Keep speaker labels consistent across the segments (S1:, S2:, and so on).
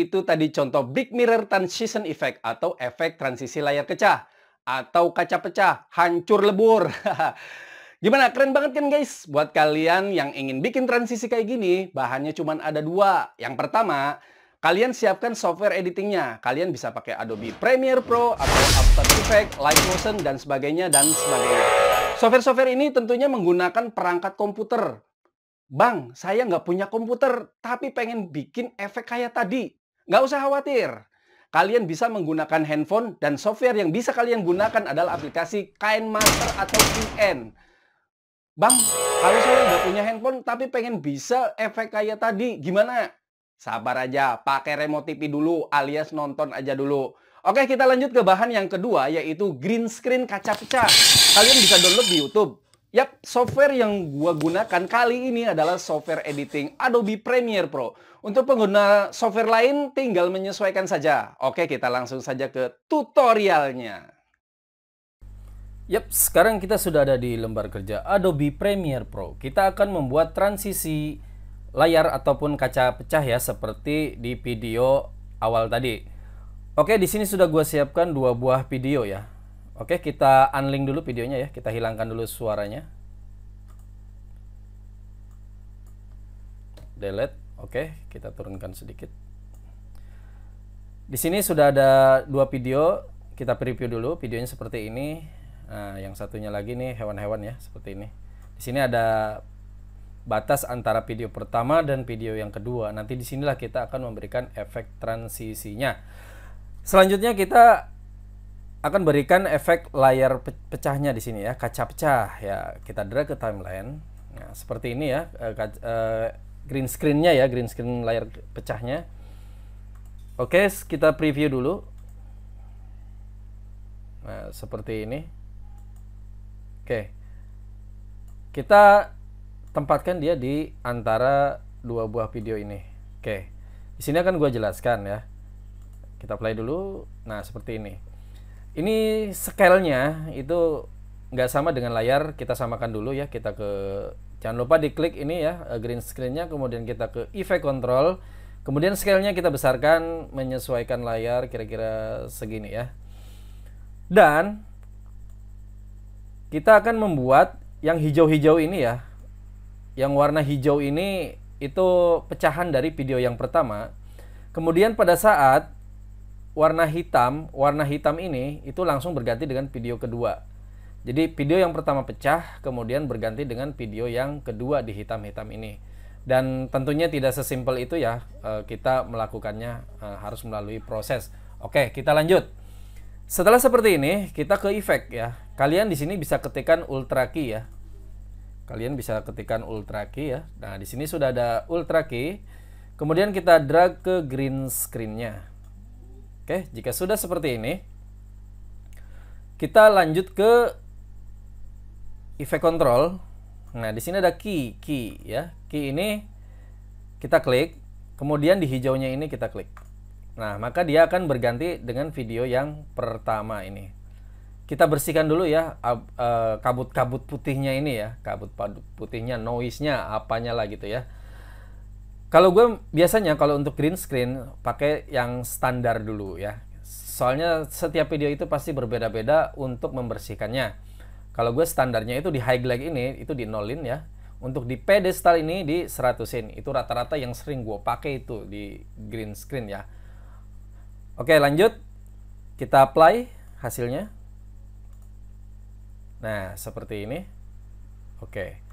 S1: Itu tadi contoh Big Mirror Transition Effect atau efek transisi layar pecah atau kaca pecah, hancur lebur. Gimana? Keren banget kan guys? Buat kalian yang ingin bikin transisi kayak gini, bahannya cuma ada dua. Yang pertama, kalian siapkan software editingnya. Kalian bisa pakai Adobe Premiere Pro atau After Effects, Motion dan sebagainya dan sebagainya. Software-software ini tentunya menggunakan perangkat komputer. Bang, saya nggak punya komputer, tapi pengen bikin efek kayak tadi. Nggak usah khawatir. Kalian bisa menggunakan handphone dan software yang bisa kalian gunakan adalah aplikasi KineMaster atau VN. Bang, kalau saya nggak punya handphone tapi pengen bisa efek kayak tadi, gimana? Sabar aja, pakai remote TV dulu alias nonton aja dulu. Oke, kita lanjut ke bahan yang kedua yaitu green screen kaca pecah. Kalian bisa download di YouTube. Yap, software yang gua gunakan kali ini adalah software editing Adobe Premiere Pro. Untuk pengguna software lain tinggal menyesuaikan saja. Oke, kita langsung saja ke tutorialnya. Yap, sekarang kita sudah ada di lembar kerja Adobe Premiere Pro. Kita akan membuat transisi layar ataupun kaca pecah ya seperti di video awal tadi. Oke, di sini sudah gua siapkan dua buah video ya. Oke, kita unlink dulu videonya ya. Kita hilangkan dulu suaranya. Delete. Oke, kita turunkan sedikit. Di sini sudah ada dua video. Kita preview dulu. Videonya seperti ini. Nah, yang satunya lagi nih hewan-hewan ya, seperti ini. Di sini ada batas antara video pertama dan video yang kedua. Nanti di sinilah kita akan memberikan efek transisinya. Selanjutnya kita akan berikan efek layar pecahnya di sini ya, kaca pecah ya. Kita drag ke timeline. Nah, seperti ini ya, e, e, green screennya ya, green screen layar pecahnya. Oke, kita preview dulu. Nah, seperti ini. Oke. Kita tempatkan dia di antara dua buah video ini. Oke. Di sini akan gue jelaskan ya. Kita play dulu. Nah, seperti ini. Ini scale-nya itu nggak sama dengan layar, kita samakan dulu ya. Kita ke jangan lupa diklik ini ya eh, green screen-nya, kemudian kita ke effect control, kemudian scale-nya kita besarkan menyesuaikan layar kira-kira segini ya. Dan kita akan membuat yang hijau-hijau ini ya. Yang warna hijau ini itu pecahan dari video yang pertama. Kemudian pada saat warna hitam, warna hitam ini itu langsung berganti dengan video kedua. Jadi video yang pertama pecah, kemudian berganti dengan video yang kedua di hitam-hitam ini. Dan tentunya tidak sesimpel itu ya, eh, kita melakukannya eh, harus melalui proses. Oke, kita lanjut. Setelah seperti ini, kita ke efek ya. Kalian di sini bisa ketikkan ultra key ya. Kalian bisa ketikkan ultra key ya. Nah, di sini sudah ada ultra key. Kemudian kita drag ke green screen-nya. Oke, jika sudah seperti ini, kita lanjut ke effect control. Nah, di sini ada key, key ya. Key ini kita klik, kemudian di hijaunya ini kita klik. Nah, maka dia akan berganti dengan video yang pertama ini. Kita bersihkan dulu ya eh, kabut-kabut putihnya ini ya, kabut putihnya, noise-nya, apanya lah gitu ya. Kalau gue biasanya kalau untuk green screen pakai yang standar dulu ya. Soalnya setiap video itu pasti berbeda-beda untuk membersihkannya. Kalau gue standarnya itu di high glide ini itu di nolin ya. Untuk di pedestal ini di 100-in. Itu rata-rata yang sering gue pakai itu di green screen ya. Oke lanjut. Kita apply hasilnya. Nah seperti ini. Oke.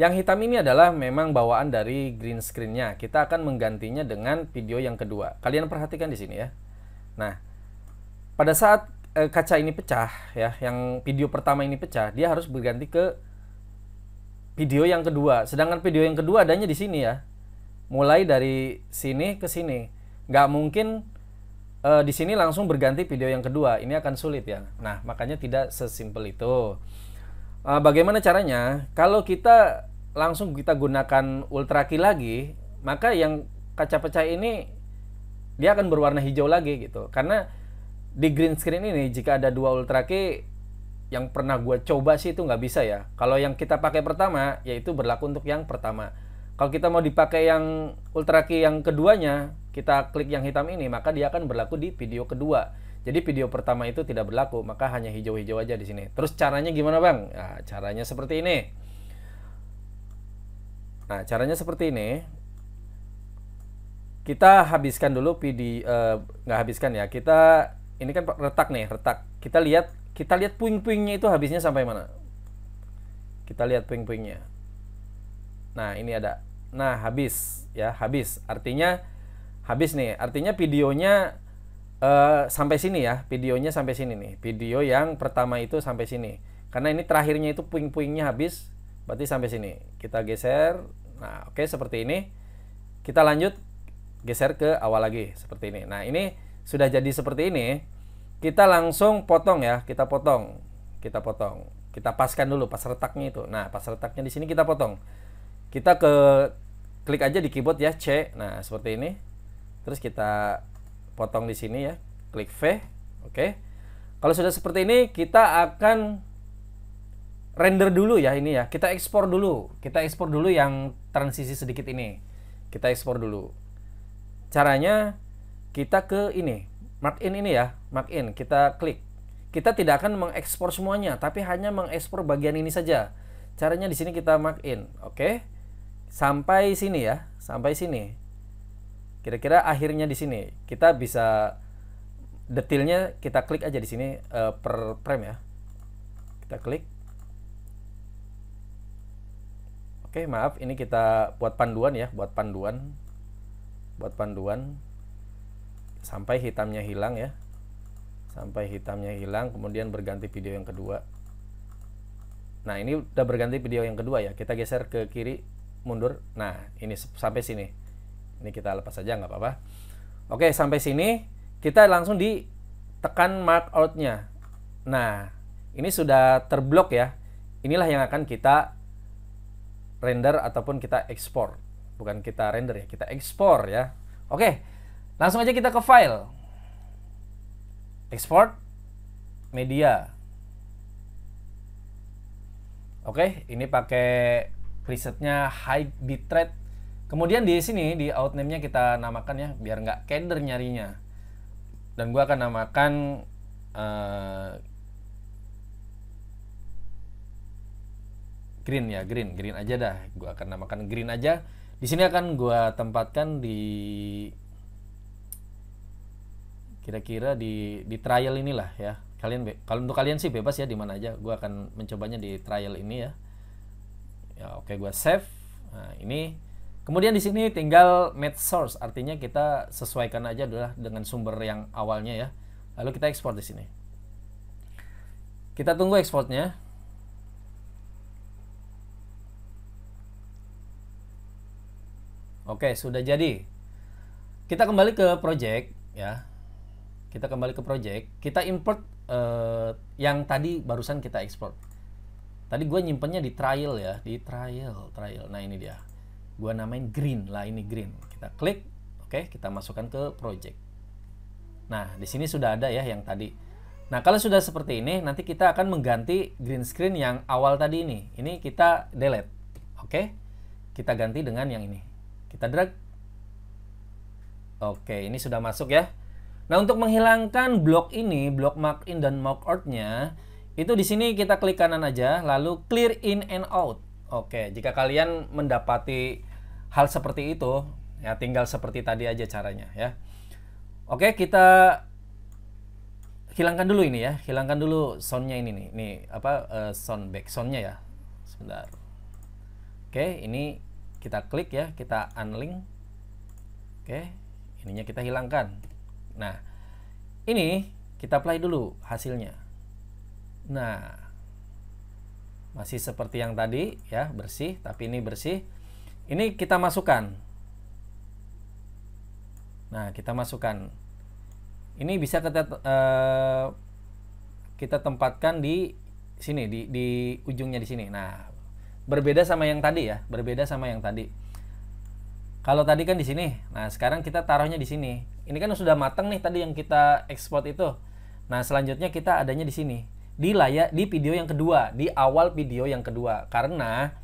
S1: Yang hitam ini adalah memang bawaan dari green screen-nya. Kita akan menggantinya dengan video yang kedua. Kalian perhatikan di sini ya. Nah, pada saat eh, kaca ini pecah ya, yang video pertama ini pecah, dia harus berganti ke video yang kedua. Sedangkan video yang kedua adanya di sini ya. Mulai dari sini ke sini. Nggak mungkin eh, di sini langsung berganti video yang kedua. Ini akan sulit ya. Nah, makanya tidak sesimpel itu. Uh, bagaimana caranya? Kalau kita langsung kita gunakan ultra key lagi, maka yang kaca pecah ini dia akan berwarna hijau lagi gitu. Karena di green screen ini jika ada dua ultra key yang pernah gue coba sih itu nggak bisa ya. Kalau yang kita pakai pertama, yaitu berlaku untuk yang pertama. Kalau kita mau dipakai yang ultra key yang keduanya, kita klik yang hitam ini, maka dia akan berlaku di video kedua. Jadi video pertama itu tidak berlaku, maka hanya hijau-hijau aja di sini. Terus caranya gimana bang? Nah, caranya seperti ini. Nah, caranya seperti ini. Kita habiskan dulu video, uh, eh, habiskan ya. Kita ini kan retak nih, retak. Kita lihat, kita lihat puing-puingnya itu habisnya sampai mana. Kita lihat puing-puingnya. Nah, ini ada. Nah, habis ya, habis. Artinya habis nih. Artinya videonya Eh, sampai sini ya videonya sampai sini nih video yang pertama itu sampai sini karena ini terakhirnya itu puing-puingnya habis berarti sampai sini kita geser nah oke okay, seperti ini kita lanjut geser ke awal lagi seperti ini nah ini sudah jadi seperti ini kita langsung potong ya kita potong kita potong kita paskan dulu pas retaknya itu nah pas retaknya di sini kita potong kita ke klik aja di keyboard ya C nah seperti ini terus kita potong di sini ya klik V oke kalau sudah seperti ini kita akan render dulu ya ini ya kita ekspor dulu kita ekspor dulu yang transisi sedikit ini kita ekspor dulu caranya kita ke ini mark in ini ya mark in kita klik kita tidak akan mengekspor semuanya tapi hanya mengekspor bagian ini saja caranya di sini kita mark in oke sampai sini ya sampai sini Kira-kira akhirnya di sini kita bisa detailnya kita klik aja di sini uh, per frame ya. Kita klik. Oke, maaf ini kita buat panduan ya, buat panduan. Buat panduan sampai hitamnya hilang ya. Sampai hitamnya hilang kemudian berganti video yang kedua. Nah, ini udah berganti video yang kedua ya. Kita geser ke kiri mundur. Nah, ini sampai sini. Ini kita lepas saja nggak apa-apa. Oke, sampai sini kita langsung tekan mark out-nya. Nah, ini sudah terblok ya. Inilah yang akan kita render ataupun kita ekspor. Bukan kita render ya, kita ekspor ya. Oke, langsung aja kita ke file. Export media. Oke, ini pakai presetnya high bitrate Kemudian di sini di out name nya kita namakan ya biar nggak kender nyarinya. Dan gua akan namakan uh, green ya, green, green aja dah. Gua akan namakan green aja. Di sini akan gua tempatkan di kira-kira di di trial inilah ya. Kalian kalau untuk kalian sih bebas ya di mana aja. Gua akan mencobanya di trial ini ya. Ya oke okay, gua save. Nah, ini Kemudian di sini tinggal match source, artinya kita sesuaikan aja adalah dengan sumber yang awalnya ya. Lalu kita ekspor di sini. Kita tunggu ekspornya. Oke, sudah jadi. Kita kembali ke project ya. Kita kembali ke project, kita import uh, yang tadi barusan kita ekspor. Tadi gue nyimpennya di trial ya, di trial, trial. Nah, ini dia gua namain green lah ini green kita klik oke okay, kita masukkan ke project nah di sini sudah ada ya yang tadi nah kalau sudah seperti ini nanti kita akan mengganti green screen yang awal tadi ini ini kita delete oke okay? kita ganti dengan yang ini kita drag oke okay, ini sudah masuk ya nah untuk menghilangkan blok ini blok mark in dan mark outnya itu di sini kita klik kanan aja lalu clear in and out Oke, jika kalian mendapati hal seperti itu ya tinggal seperti tadi aja caranya ya oke kita hilangkan dulu ini ya hilangkan dulu soundnya ini nih ini apa uh, sound back soundnya ya sebentar oke ini kita klik ya kita unlink oke ininya kita hilangkan nah ini kita play dulu hasilnya nah masih seperti yang tadi ya bersih tapi ini bersih ini kita masukkan. Nah, kita masukkan. Ini bisa kita uh, kita tempatkan di sini di di ujungnya di sini. Nah, berbeda sama yang tadi ya, berbeda sama yang tadi. Kalau tadi kan di sini. Nah, sekarang kita taruhnya di sini. Ini kan sudah matang nih tadi yang kita export itu. Nah, selanjutnya kita adanya di sini. Di layar di video yang kedua, di awal video yang kedua. Karena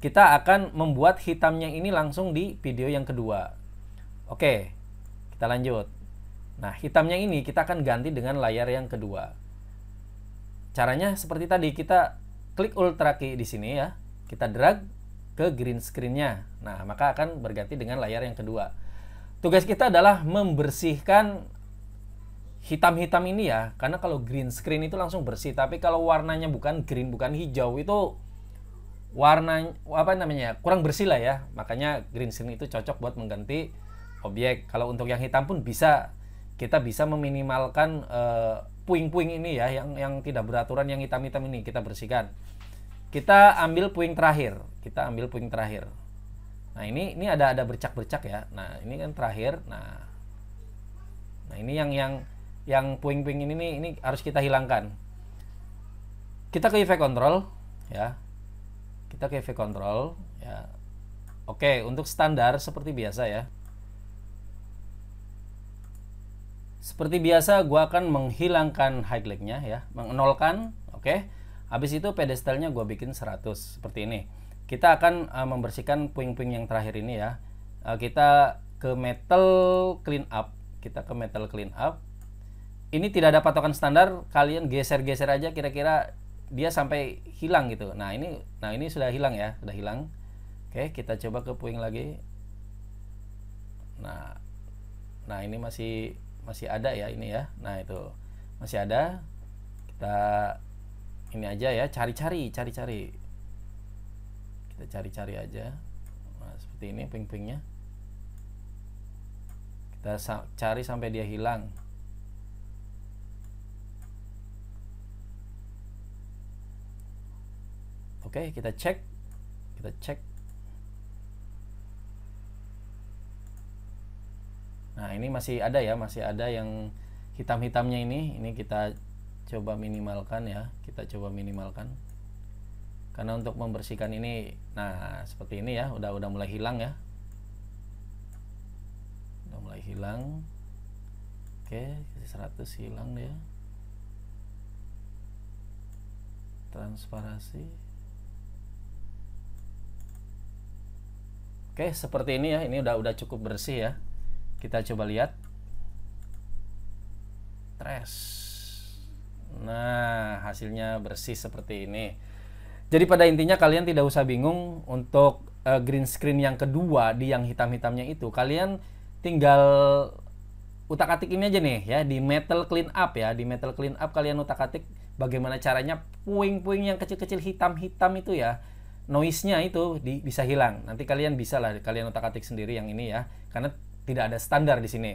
S1: kita akan membuat hitamnya ini langsung di video yang kedua. Oke, kita lanjut. Nah, hitamnya ini kita akan ganti dengan layar yang kedua. Caranya seperti tadi, kita klik ultra key di sini ya. Kita drag ke green screen-nya. Nah, maka akan berganti dengan layar yang kedua. Tugas kita adalah membersihkan hitam-hitam ini ya. Karena kalau green screen itu langsung bersih, tapi kalau warnanya bukan green, bukan hijau, itu warna apa namanya kurang bersih lah ya makanya green screen itu cocok buat mengganti objek kalau untuk yang hitam pun bisa kita bisa meminimalkan eh, puing-puing uh, ini ya yang yang tidak beraturan yang hitam-hitam ini kita bersihkan kita ambil puing terakhir kita ambil puing terakhir nah ini ini ada ada bercak-bercak ya nah ini kan terakhir nah nah ini yang yang yang puing-puing ini ini harus kita hilangkan kita ke effect control ya kita ke efek control ya oke untuk standar seperti biasa ya seperti biasa gue akan menghilangkan high highlightnya ya mengenolkan oke habis itu pedestalnya gue bikin 100 seperti ini kita akan uh, membersihkan puing-puing yang terakhir ini ya uh, kita ke metal clean up kita ke metal clean up ini tidak ada patokan standar kalian geser-geser aja kira-kira dia sampai hilang gitu nah ini nah ini sudah hilang ya sudah hilang oke kita coba ke puing lagi nah nah ini masih masih ada ya ini ya nah itu masih ada kita ini aja ya cari-cari cari-cari kita cari-cari aja nah, seperti ini ping-pingnya kita cari sampai dia hilang Oke, okay, kita cek. Kita cek. Nah, ini masih ada ya, masih ada yang hitam-hitamnya ini. Ini kita coba minimalkan ya. Kita coba minimalkan. Karena untuk membersihkan ini, nah seperti ini ya, udah udah mulai hilang ya. Udah mulai hilang. Oke, okay, 100 hilang dia ya. transparansi Oke, seperti ini ya. Ini udah udah cukup bersih ya. Kita coba lihat. Tres. Nah, hasilnya bersih seperti ini. Jadi pada intinya kalian tidak usah bingung untuk uh, green screen yang kedua di yang hitam-hitamnya itu. Kalian tinggal utak-atik ini aja nih ya di metal clean up ya. Di metal clean up kalian utak-atik bagaimana caranya puing-puing yang kecil-kecil hitam-hitam itu ya noise-nya itu di, bisa hilang. Nanti kalian bisa lah kalian otak-atik sendiri yang ini ya karena tidak ada standar di sini.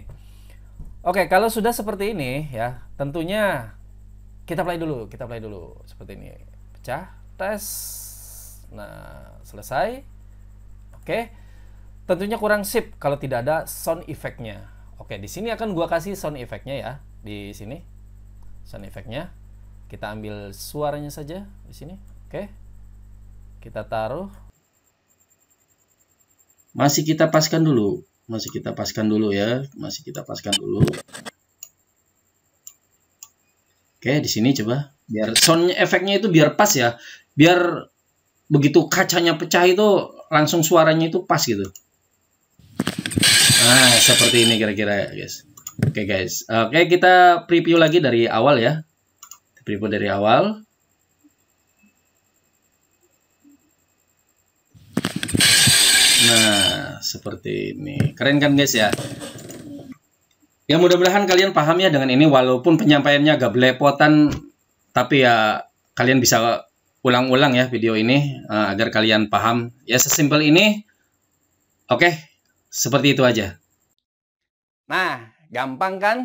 S1: Oke, kalau sudah seperti ini ya, tentunya kita play dulu, kita play dulu seperti ini. Pecah, tes. Nah, selesai. Oke. Tentunya kurang sip kalau tidak ada sound effect-nya. Oke, di sini akan gua kasih sound effect-nya ya, di sini. Sound effect-nya. Kita ambil suaranya saja di sini. Oke kita taruh masih kita paskan dulu masih kita paskan dulu ya masih kita paskan dulu oke di sini coba biar soundnya efeknya itu biar pas ya biar begitu kacanya pecah itu langsung suaranya itu pas gitu nah seperti ini kira-kira guys oke guys oke kita preview lagi dari awal ya preview dari awal seperti ini. Keren kan guys ya? Ya mudah-mudahan kalian paham ya dengan ini walaupun penyampaiannya agak belepotan tapi ya kalian bisa ulang-ulang ya video ini uh, agar kalian paham. Ya sesimpel ini. Oke, okay, seperti itu aja. Nah, gampang kan?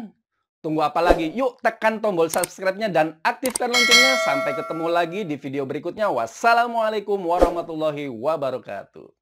S1: Tunggu apa lagi? Yuk tekan tombol subscribe-nya dan aktifkan loncengnya. Sampai ketemu lagi di video berikutnya. Wassalamualaikum warahmatullahi wabarakatuh.